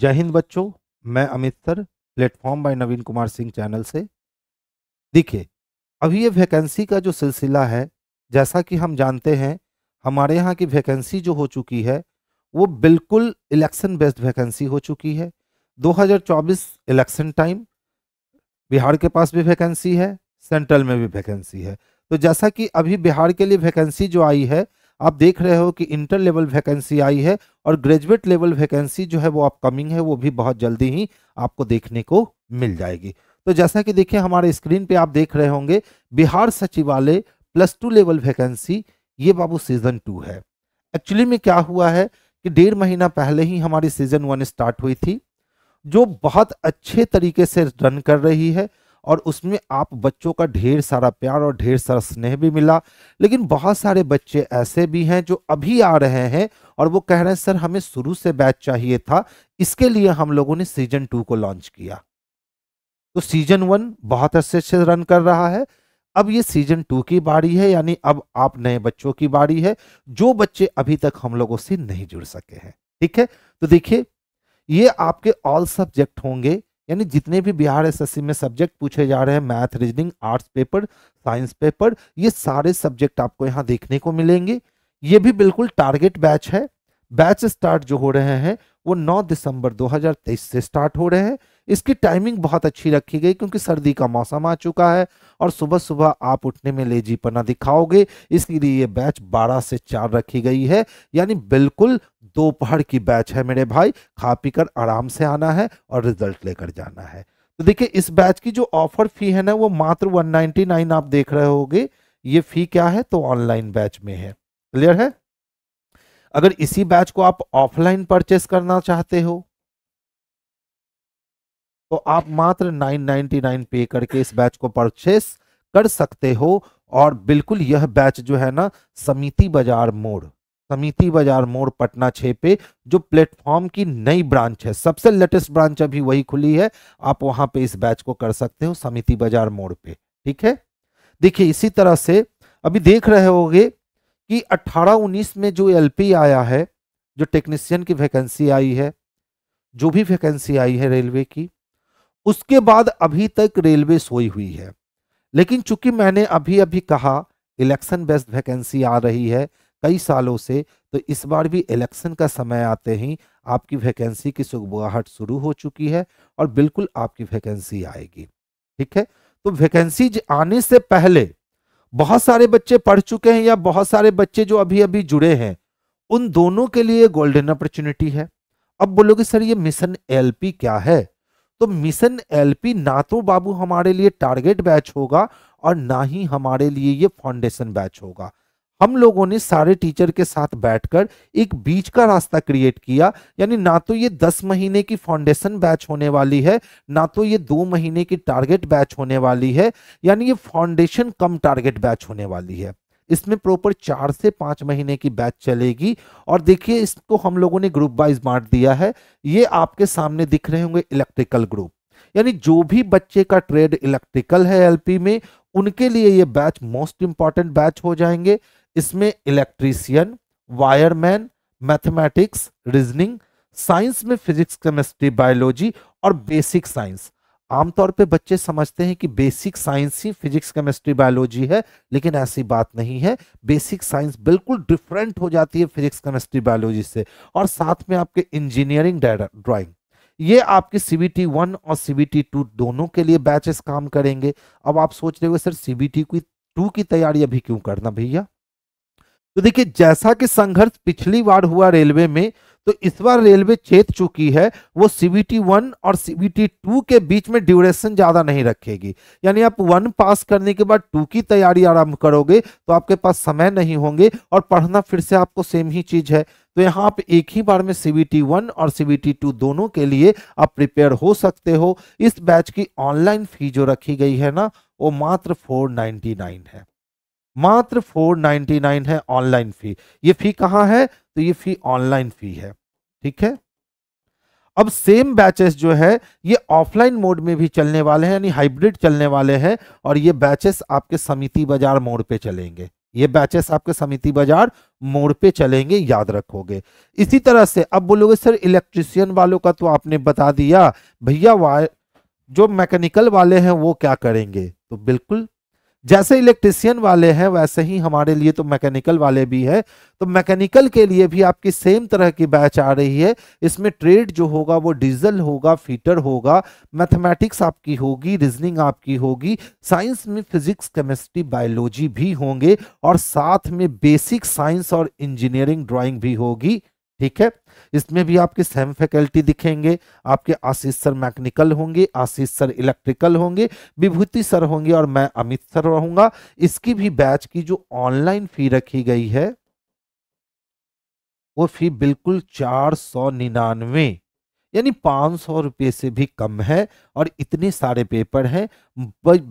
जय हिंद बच्चों मैं Amit sir platform by Naveen Kumar Singh channel से देखिए अभी ये वैकेंसी का जो सिलसिला है जैसा कि हम जानते हैं हमारे यहाँ की वैकेंसी जो हो चुकी है वो बिल्कुल इलेक्शन बेस्ड वैकेंसी हो चुकी है 2024 इलेक्शन टाइम बिहार के पास भी वैकेंसी है सेंट्रल में भी वैकेंसी है तो जैसा कि अभी बिहार के लिए वैकेंसी जो आई है आप देख रहे हो कि इंटर लेवल वैकेंसी आई है और ग्रेजुएट लेवल वैकेंसी जो है वो अपकमिंग है वो भी बहुत जल्दी ही आपको देखने को मिल जाएगी तो जैसा कि देखिए हमारे स्क्रीन पे आप देख रहे होंगे बिहार सचिवालय प्लस टू लेवल वैकेंसी ये बाबू सीजन टू है एक्चुअली में क्या हुआ है कि डेढ़ महीना पहले ही हमारी सीजन वन स्टार्ट हुई थी जो बहुत अच्छे तरीके से रन कर रही है और उसमें आप बच्चों का ढेर सारा प्यार और ढेर सारा स्नेह भी मिला लेकिन बहुत सारे बच्चे ऐसे भी हैं जो अभी आ रहे हैं और वो कह रहे हैं सर हमें शुरू से बैच चाहिए था इसके लिए हम लोगों ने सीजन टू को लॉन्च किया तो सीजन वन बहुत अच्छे अच्छे रन कर रहा है अब ये सीजन टू की बारी है यानी अब आप नए बच्चों की बारी है जो बच्चे अभी तक हम लोगों से नहीं जुड़ सके हैं ठीक है तो देखिए ये आपके ऑल सब्जेक्ट होंगे यानी जितने भी बिहार एस में सब्जेक्ट पूछे जा रहे हैं math reasoning arts paper science paper ये सारे सब्जेक्ट आपको यहाँ देखने को मिलेंगे ये भी बिल्कुल टारगेट बैच है बैच स्टार्ट जो हो रहे हैं वो 9 दिसंबर 2023 से स्टार्ट हो रहे हैं इसकी टाइमिंग बहुत अच्छी रखी गई क्योंकि सर्दी का मौसम आ चुका है और सुबह सुबह आप उठने में लेजीपना दिखाओगे इसके लिए ये बैच 12 से 4 रखी गई है यानी बिल्कुल दोपहर की बैच है मेरे भाई खा पी कर आराम से आना है और रिजल्ट लेकर जाना है तो देखिए इस बैच की जो ऑफर फी है ना वो मात्र 199 आप देख रहे होगे ये फी क्या है तो ऑनलाइन बैच में है क्लियर है अगर इसी बैच को आप ऑफलाइन परचेस करना चाहते हो तो आप मात्र 999 पे करके इस बैच को परचेस कर सकते हो और बिल्कुल यह बैच जो है ना समिति बाजार मोड़ समिति बाजार मोड़ पटना छः पे जो प्लेटफॉर्म की नई ब्रांच है सबसे लेटेस्ट ब्रांच अभी वही खुली है आप वहां पे इस बैच को कर सकते हो समिति बाजार मोड़ पे ठीक है देखिए इसी तरह से अभी देख रहे होगे कि 18-19 में जो एलपी आया है जो टेक्नीशियन की वैकेंसी आई है जो भी वैकेंसी आई है रेलवे की उसके बाद अभी तक रेलवे सोई हुई है लेकिन चूंकि मैंने अभी अभी कहा इलेक्शन बेस्ड वैकेंसी आ रही है कई सालों से तो इस बार भी इलेक्शन का समय आते ही आपकी वैकेंसी की सुगबुआहट शुरू हो चुकी है और बिल्कुल आपकी वैकेंसी आएगी ठीक है तो वैकेंसी आने से पहले बहुत सारे बच्चे पढ़ चुके हैं या बहुत सारे बच्चे जो अभी अभी जुड़े हैं उन दोनों के लिए गोल्डन अपॉर्चुनिटी है अब बोलोगे सर ये मिशन एलपी क्या है तो मिशन एलपी ना तो बाबू हमारे लिए टारगेट बैच होगा और ना ही हमारे लिए ये फाउंडेशन बैच होगा हम लोगों ने सारे टीचर के साथ बैठकर एक बीच का रास्ता क्रिएट किया यानी ना तो ये दस महीने की फाउंडेशन बैच होने वाली है ना तो ये दो महीने की टारगेट बैच होने वाली है यानी ये फाउंडेशन कम टारगेट बैच होने वाली है इसमें प्रॉपर चार से पांच महीने की बैच चलेगी और देखिए इसको हम लोगों ने ग्रुप वाइज बांट दिया है ये आपके सामने दिख रहे होंगे इलेक्ट्रिकल ग्रुप यानी जो भी बच्चे का ट्रेड इलेक्ट्रिकल है एलपी में उनके लिए ये बैच मोस्ट इंपॉर्टेंट बैच हो जाएंगे इसमें electrician wireman mathematics reasoning science में फिजिक्स केमिस्ट्री बायोलॉजी और बेसिक साइंस आमतौर पे बच्चे समझते हैं कि बेसिक साइंस ही फिजिक्स केमिस्ट्री बायोलॉजी है लेकिन ऐसी बात नहीं है बेसिक साइंस बिल्कुल डिफरेंट हो जाती है फिजिक्स केमिस्ट्री बायोलॉजी से और साथ में आपके इंजीनियरिंग ड्राइंग ये आपके सी बी टी वन और सी बी टी टू दोनों के लिए बैचेस काम करेंगे अब आप सोच रहे हो सर सी बी टी की टू की तैयारी अभी क्यों करना भैया तो देखिए जैसा कि संघर्ष पिछली बार हुआ रेलवे में तो इस बार रेलवे चेत चुकी है वो सीबीटी वन और सीबीटी टू के बीच में ड्यूरेशन ज़्यादा नहीं रखेगी यानी आप वन पास करने के बाद टू की तैयारी आरंभ करोगे तो आपके पास समय नहीं होंगे और पढ़ना फिर से आपको सेम ही चीज़ है तो यहाँ आप एक ही बार में सी बी टी वन और सी बी टी टू दोनों के लिए आप प्रिपेयर हो सकते हो इस बैच की ऑनलाइन फी जो रखी गई है ना वो मात्र फोर नाइनटी नाइन है मात्र 499 है ऑनलाइन फी ये फी कहां है तो ये फी ऑनलाइन फी है ठीक है अब सेम बैचेस जो है ये ऑफलाइन मोड में भी चलने वाले हैं यानी हाइब्रिड चलने वाले हैं और ये बैचेस आपके समिति बाजार मोड पे चलेंगे ये बैचेस आपके समिति बाजार मोड़ पे चलेंगे याद रखोगे इसी तरह से अब बोलोगे सर इलेक्ट्रिशियन वालों का तो आपने बता दिया भैया जो मैकेनिकल वाले हैं वो क्या करेंगे तो बिल्कुल जैसे इलेक्ट्रिशियन वाले हैं वैसे ही हमारे लिए तो मैकेनिकल वाले भी हैं तो मैकेनिकल के लिए भी आपकी सेम तरह की बैच आ रही है इसमें ट्रेड जो होगा वो डीजल होगा फीटर होगा मैथमेटिक्स आपकी होगी रीजनिंग आपकी होगी साइंस में फिजिक्स केमिस्ट्री बायोलॉजी भी होंगे और साथ में बेसिक साइंस और इंजीनियरिंग ड्राॅइंग भी होगी ठीक है इसमें भी आपके सेम फैकल्टी दिखेंगे आपके आशीष सर मैकेनिकल होंगे आशीष सर इलेक्ट्रिकल होंगे विभूति सर होंगे और मैं अमित सर रहूंगा इसकी भी बैच की जो ऑनलाइन फी रखी गई है वो फी बिल्कुल चार सौ निन्यानवे यानी पाँच सौ रुपये से भी कम है और इतने सारे पेपर हैं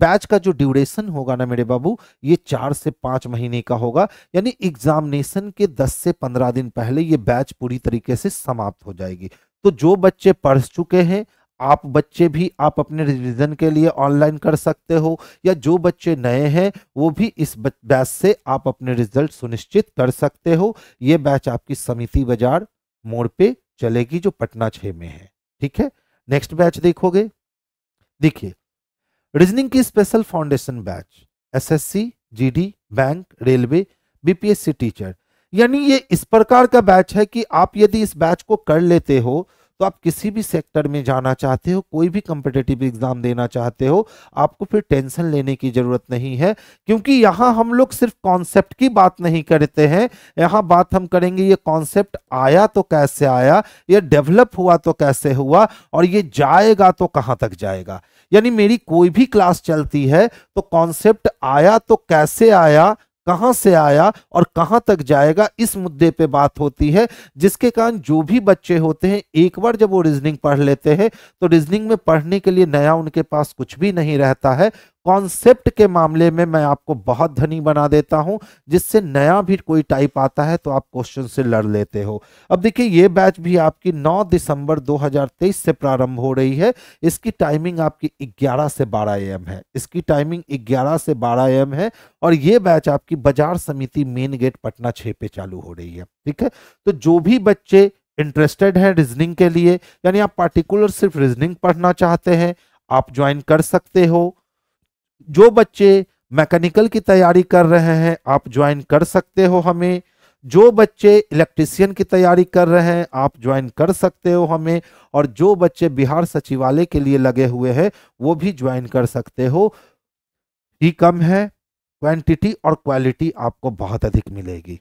बैच का जो ड्यूरेशन होगा ना मेरे बाबू ये चार से पाँच महीने का होगा यानी एग्जामिनेशन के दस से पंद्रह दिन पहले ये बैच पूरी तरीके से समाप्त हो जाएगी तो जो बच्चे पढ़ चुके हैं आप बच्चे भी आप अपने रिवीजन के लिए ऑनलाइन कर सकते हो या जो बच्चे नए हैं वो भी इस बैच से आप अपने रिजल्ट सुनिश्चित कर सकते हो ये बैच आपकी समिति बाजार मोड़ पे चलेगी जो पटना छह में है ठीक है नेक्स्ट बैच देखोगे देखिए रीजनिंग की special foundation batch SSC, GD, bank railway BPSC teacher यानी ये इस प्रकार का बैच है कि आप यदि इस बैच को कर लेते हो तो आप किसी भी सेक्टर में जाना चाहते हो कोई भी कंपिटेटिव एग्जाम देना चाहते हो आपको फिर टेंशन लेने की जरूरत नहीं है क्योंकि यहाँ हम लोग सिर्फ कॉन्सेप्ट की बात नहीं करते हैं यहाँ बात हम करेंगे ये कॉन्सेप्ट आया तो कैसे आया ये डेवलप हुआ तो कैसे हुआ और ये जाएगा तो कहाँ तक जाएगा यानी मेरी कोई भी क्लास चलती है तो कॉन्सेप्ट आया तो कैसे आया कहां से आया और कहां तक जाएगा इस मुद्दे पे बात होती है जिसके कारण जो भी बच्चे होते हैं एक बार जब वो रीजनिंग पढ़ लेते हैं तो रीजनिंग में पढ़ने के लिए नया उनके पास कुछ भी नहीं रहता है कॉन्सेप्ट के मामले में मैं आपको बहुत धनी बना देता हूं जिससे नया भी कोई टाइप आता है तो आप क्वेश्चन से लड़ लेते हो अब देखिए ये बैच भी आपकी 9 दिसंबर 2023 से प्रारंभ हो रही है इसकी टाइमिंग आपकी 11 से 12 एम है इसकी टाइमिंग 11 से 12 एम है और ये बैच आपकी बाजार समिति मेन गेट पटना छः पे चालू हो रही है ठीक है तो जो भी बच्चे इंटरेस्टेड हैं रीजनिंग के लिए यानी आप पार्टिकुलर सिर्फ रीजनिंग पढ़ना चाहते हैं आप ज्वाइन कर सकते हो जो बच्चे मैकेनिकल की तैयारी कर रहे हैं आप ज्वाइन कर सकते हो हमें जो बच्चे इलेक्ट्रिशियन की तैयारी कर रहे हैं आप ज्वाइन कर सकते हो हमें और जो बच्चे बिहार सचिवालय के लिए लगे हुए हैं वो भी ज्वाइन कर सकते हो ही कम है क्वांटिटी और क्वालिटी आपको बहुत अधिक मिलेगी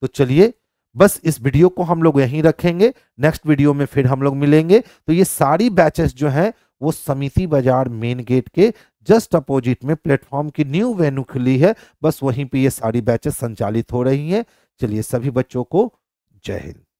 तो चलिए बस इस वीडियो को हम लोग यहीं रखेंगे नेक्स्ट वीडियो में फिर हम लोग मिलेंगे तो ये सारी बैचेस जो हैं वो समिति बाजार मेन गेट के जस्ट अपोजिट में प्लेटफॉर्म की न्यू वेन्यू खुली है बस वहीं पे ये सारी बैचेस संचालित हो रही हैं चलिए सभी बच्चों को जय हिंद